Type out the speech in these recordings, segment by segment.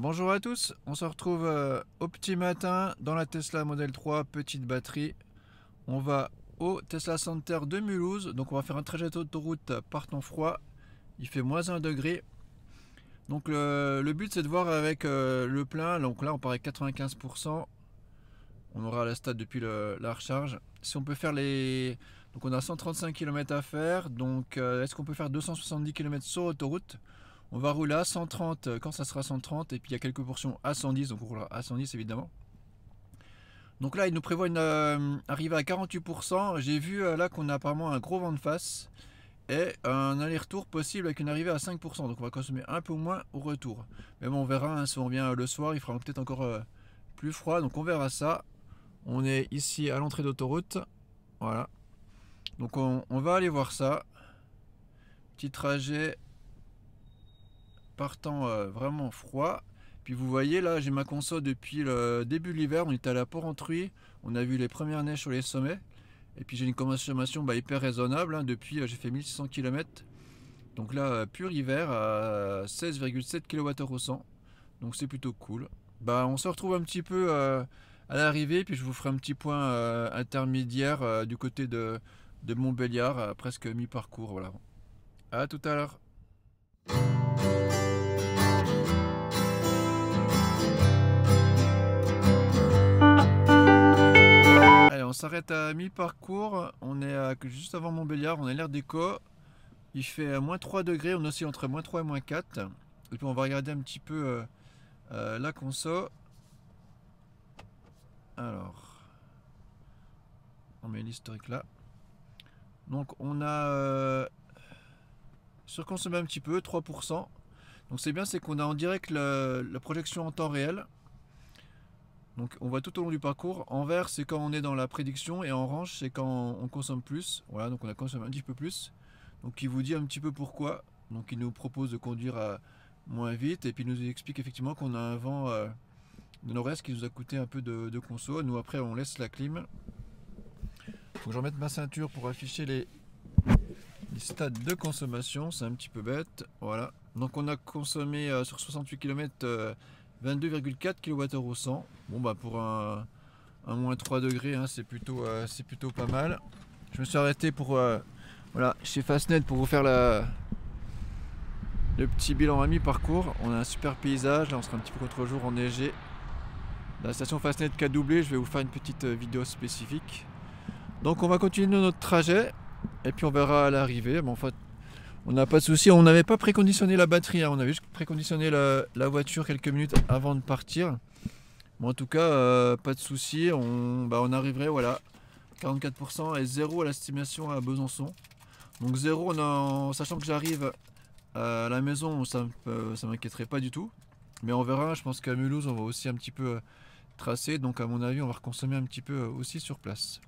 Bonjour à tous, on se retrouve euh, au petit matin dans la Tesla Model 3 petite batterie. On va au Tesla Center de Mulhouse, donc on va faire un trajet d'autoroute partant froid. Il fait moins 1 degré. Donc euh, le, but c'est de voir avec euh, le plein, donc là on paraît 95%. On aura la stade depuis la recharge. Si on peut faire les... Donc on a 135 km à faire, donc est-ce qu'on peut faire 270 km sur autoroute on va rouler à 130 euh, quand ça sera 130 et puis il y a quelques portions à 110, donc on roulera à 110 évidemment. Donc là, il nous prévoit une euh, arrivée à 48%. J'ai vu euh, là qu'on a apparemment un gros vent de face et un aller-retour possible avec une arrivée à 5%. Donc on va consommer un peu moins au retour. Mais bon, on verra hein, si on revient le soir, il fera peut-être encore plus froid. Donc on verra ça. On est ici à l'entrée d'autoroute. Voilà. Donc on va aller voir ça. Petit trajet Partant euh, vraiment froid. Puis vous voyez là, j'ai ma console depuis le début de l'hiver, on était à la Porrentruy, on a vu les premières neiges sur les sommets. Et puis j'ai une consommation bah, hyper raisonnable, hein. depuis euh, j'ai fait 1600 km. Donc là, euh, pur hiver à 16,7 kWh au 100. Donc c'est plutôt cool. Bah, on se retrouve un petit peu à l'arrivée, puis je vous ferai un petit point intermédiaire du côté de, Montbéliard, presque mi-parcours. Voilà. À tout à l'heure. on s'arrête à mi-parcours. On est à, juste avant Montbéliard, on est l'air déco. Il fait euh, moins 3 degrés, on aussi entre moins 3 et moins 4. Et puis on va regarder un petit peu euh, euh, la conso. Alors, on met l'historique là. Donc on a surconsommé un petit peu, 3%. Donc c'est bien, c'est qu'on a en direct la projection en temps réel. Donc on voit tout au long du parcours, en vert c'est quand on est dans la prédiction et en orange c'est quand on consomme plus. Voilà, donc on a consommé un petit peu plus. Donc il vous dit un petit peu pourquoi. Donc il nous propose de conduire à moins vite et puis il nous explique effectivement qu'on a un vent euh, de nord-est qui nous a coûté un peu de, conso. Nous après on laisse la clim. Faut que je remette ma ceinture pour afficher les, stades de consommation, c'est un petit peu bête. Voilà. Donc on a consommé euh, sur 68 km 22,4 kWh au 100. Bon bah pour un, moins 3 degrés, hein, c'est plutôt, euh, c'est plutôt pas mal. Je me suis arrêté pour euh, voilà chez Fastnet pour vous faire la, le petit bilan à mi-parcours. On a un super paysage, là on sera un petit peu contre-jour enneigé. La station Fastnet qui a doublé, je vais vous faire une petite euh, vidéo spécifique. Donc on va continuer notre trajet et puis on verra à l'arrivée. Bon en fait, on n'a pas de souci. On n'avait pas préconditionné la batterie. Hein. On avait juste préconditionné la, voiture quelques minutes avant de partir. Bon en tout cas, euh, pas de souci. On, bah, on arriverait, voilà, 44% et 0 à l'estimation à Besançon. Donc 0 en, sachant que j'arrive à la maison, ça ne euh, m'inquiéterait pas du tout. Mais on verra, hein. je pense qu'à Mulhouse, on va aussi un petit peu euh, tracer. Donc à mon avis, on va reconsommer un petit peu aussi sur place.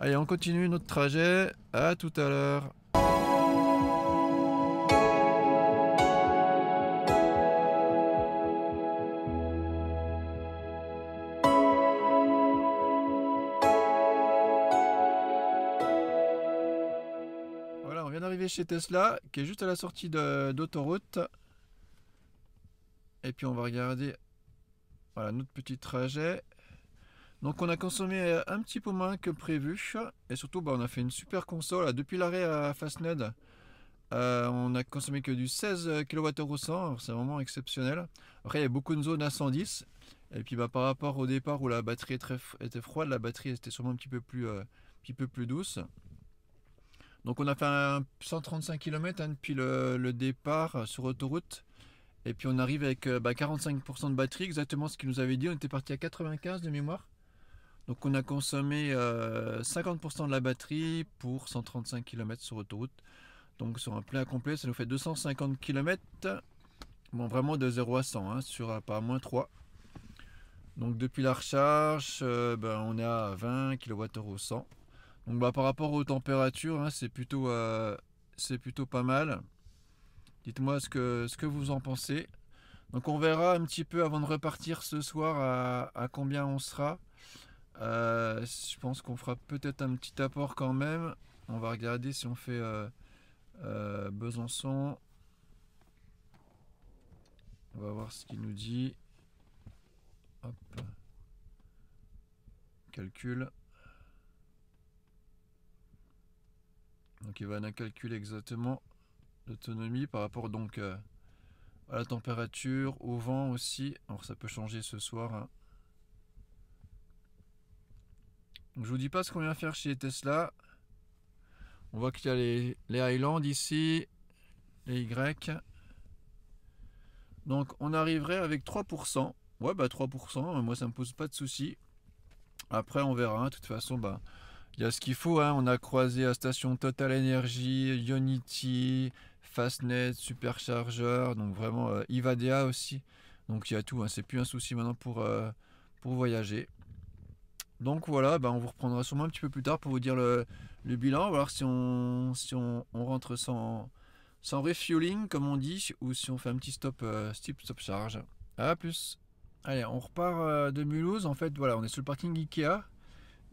Allez, on continue notre trajet. À tout à l'heure. chez Tesla, qui est juste à la sortie d'autoroute. Et puis on va regarder notre petit trajet. Donc on a consommé euh, un petit peu moins que prévu. Et surtout, bah, on a fait une super console. Depuis l'arrêt à Fastned, euh, on a consommé que du 16 kWh C'est vraiment exceptionnel. Après, il y a beaucoup de zones à 110. Et puis bah, par rapport au départ où la batterie était froide, la batterie était sûrement un petit peu plus euh, douce. Donc on a fait 135 km hein, depuis le, départ euh, sur autoroute. Et puis on arrive avec 45% euh, bah, de batterie, exactement ce qu'il nous avait dit. On était parti à 95 de mémoire. Donc on a consommé 50% euh, de la batterie pour 135 km sur autoroute. Donc sur un plein complet, ça nous fait 250 km. Bon, vraiment de 0 à 100, hein, sur pas moins 3. Donc depuis la recharge, ben, on est à 20 kWh au 100. Donc bah, par rapport aux températures, hein, c'est plutôt, euh, c'est plutôt pas mal. Dites-moi ce que, ce que vous en pensez. Donc on verra un petit peu avant de repartir ce soir à, combien on sera. Euh, je pense qu'on fera peut-être un petit apport quand même. On va regarder si on fait euh, Besançon. On va voir ce qu'il nous dit. Hop. Calcul. Donc il va calculer exactement l'autonomie par rapport donc euh, à la température, au vent aussi. Alors ça peut changer ce soir. Je hein. Donc je vous dis pas ce qu'on vient faire chez Tesla. On voit qu'il y a les, Highlands ici, les Y. Donc on arriverait avec 3%. Ouais bah 3%, hein. moi ça me pose pas de souci. Après on verra, hein. de toute façon bah il y a ce qu'il faut, hein. on a croisé à station Total Energy, Unity, Fastnet, Supercharger, donc vraiment euh, Ivadea aussi. Donc il y a tout, hein. c'est plus un souci maintenant pour, euh, pour voyager. Donc voilà, ben on vous reprendra sûrement un petit peu plus tard pour vous dire le, le bilan, voir va si on, si on, on rentre sans, sans refueling comme on dit, ou si on fait un petit stop, euh, stop, stop charge. À plus. Allez, on repart euh, de Mulhouse. En fait, voilà, on est sur le parking Ikea.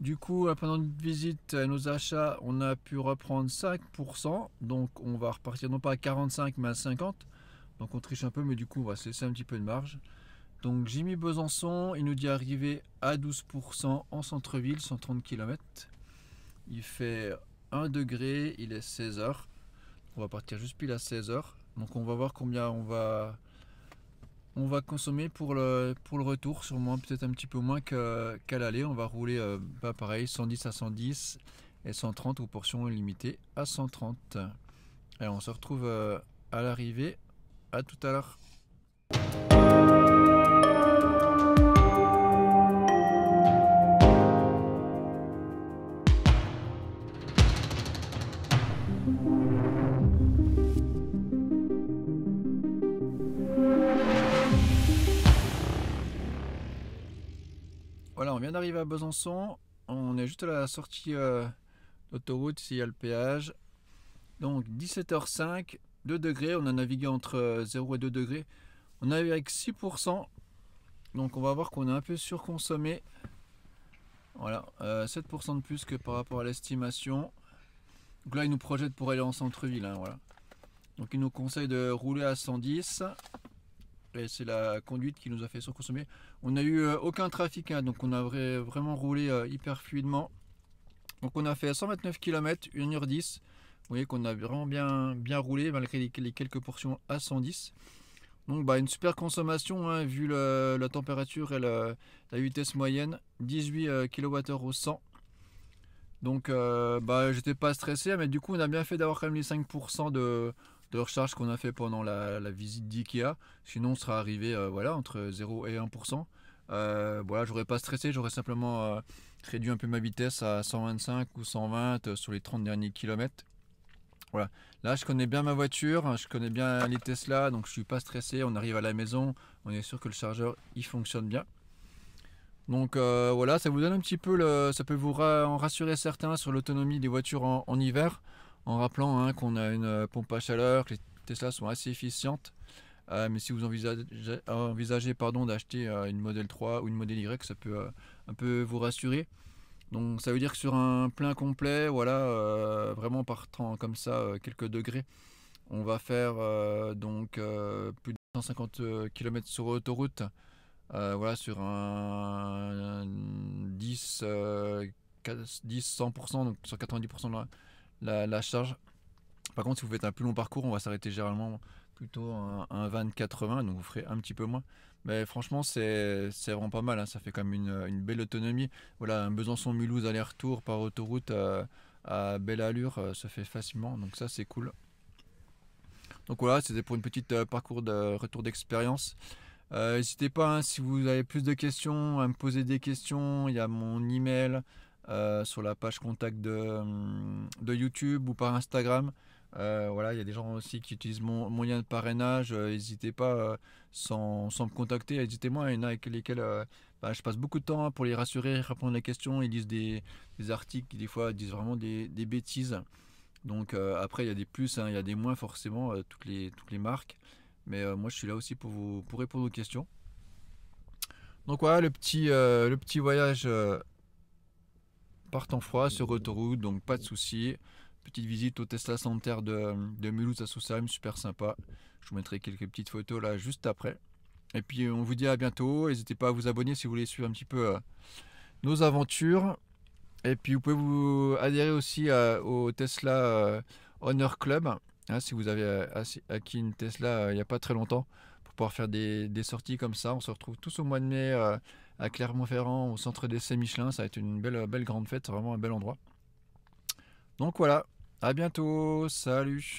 Du coup, euh, pendant une visite, euh, nos achats, on a pu reprendre 5%. Donc, on va repartir non pas à 45, mais à 50. Donc, on triche un peu, mais du coup, on va se laisser un petit peu de marge. Donc, Jimmy Besançon, il nous dit arriver à 12% en centre-ville, 130 km. Il fait 1 degré, il est 16 heures. On va partir juste pile à 16 heures. Donc, on va voir combien on va on va consommer pour le, pour le retour, sûrement peut-être un petit peu moins qu'à l'aller. On va rouler, euh, bah, pareil, 110 à 110 et 130 ou portions limitées à 130. Et on se retrouve euh, à l'arrivée. À tout à l'heure. on vient d'arriver à Besançon. On est juste à la sortie euh, d'autoroute, s'il y a le péage. Donc 17h05, 2 degrés. On a navigué entre 0 euh, et 2 degrés. On a avec 6%. Donc on va voir qu'on est un peu surconsommé. Voilà, 7% euh, de plus que par rapport à l'estimation. Donc là, il nous projette pour aller en centre-ville. Hein, voilà. Donc il nous conseille de rouler à 110 et c'est la conduite qui nous a fait surconsommer. On n'a eu euh, aucun trafic, hein, donc on a vraiment roulé euh, hyper fluidement. Donc on a fait 129 km, 1h10. Vous voyez qu'on a vraiment bien, bien roulé malgré les, quelques portions à 110. Donc bah, une super consommation hein, vu la température et la vitesse moyenne, 18 euh, kWh au 100. Donc bah, j'étais pas stressé, mais du coup on a bien fait d'avoir quand même les 5% de, de recharge qu'on a fait pendant la, visite d'IKEA. Sinon, on sera arrivé euh, voilà, entre 0 et 1%. Euh, voilà, j'aurais pas stressé, j'aurais simplement euh, réduit un peu ma vitesse à 125 ou 120 euh, sur les 30 derniers kilomètres. Voilà. Là, je connais bien ma voiture, hein, je connais bien les Tesla, donc je suis pas stressé. On arrive à la maison, on est sûr que le chargeur il fonctionne bien. Donc voilà, ça vous donne un petit peu, ça peut vous en rassurer certains sur l'autonomie des voitures en hiver en rappelant hein, qu'on a une euh, pompe à chaleur, que les Tesla sont assez efficientes. Euh, mais si vous envisagez, pardon, d'acheter euh, une modèle 3 ou une modèle Y, ça peut un peu vous rassurer. Donc ça veut dire que sur un plein complet, voilà, vraiment partant comme ça quelques degrés, on va faire donc plus de 150 km sur autoroute. voilà, sur un, 10, 10 100%, donc sur 90% de la, la, charge. Par contre, si vous faites un plus long parcours, on va s'arrêter généralement plutôt à un 20-80, donc vous ferez un petit peu moins. Mais franchement, c'est vraiment pas mal, hein. ça fait quand même une, belle autonomie. Voilà, un Besançon-Mulhouse aller-retour par autoroute euh, à, belle allure, euh, ça se fait facilement, donc ça c'est cool. Donc voilà, c'était pour une petite euh, parcours de retour d'expérience. N'hésitez pas, hein, si vous avez plus de questions, à me poser des questions. Il y a mon email, euh, sur la page contact de, euh, de YouTube ou par Instagram. Euh, voilà, il y a des gens aussi qui utilisent mon moyen de parrainage. n'hésitez pas, sans, me contacter, hésitez-moi. Il y en a avec lesquels bah, je passe beaucoup de temps hein, pour les rassurer, répondre à des questions. Ils lisent des, articles qui, des fois, disent vraiment des, bêtises. Donc, après, il y a des plus, hein, il y a des moins, forcément, toutes, les, toutes les marques. Mais moi, je suis là aussi pour, vous, pour répondre aux questions. Donc, voilà le petit, le petit voyage par froid sur autoroute, donc pas de souci. Petite visite au Tesla Center de, de Mulhouse à Soussam, super sympa. Je vous mettrai quelques petites photos là juste après. Et puis on vous dit à bientôt. N'hésitez pas à vous abonner si vous voulez suivre un petit peu euh, nos aventures. Et puis vous pouvez vous adhérer aussi euh, au Tesla euh, Honor Club. Hein, si vous avez acquis une Tesla il n'y a pas très longtemps pour pouvoir faire des sorties comme ça. On se retrouve tous au mois de mai à Clermont-Ferrand, au centre d'essai Michelin. Ça va être une belle, belle grande fête, vraiment un bel endroit. Donc voilà, à bientôt, salut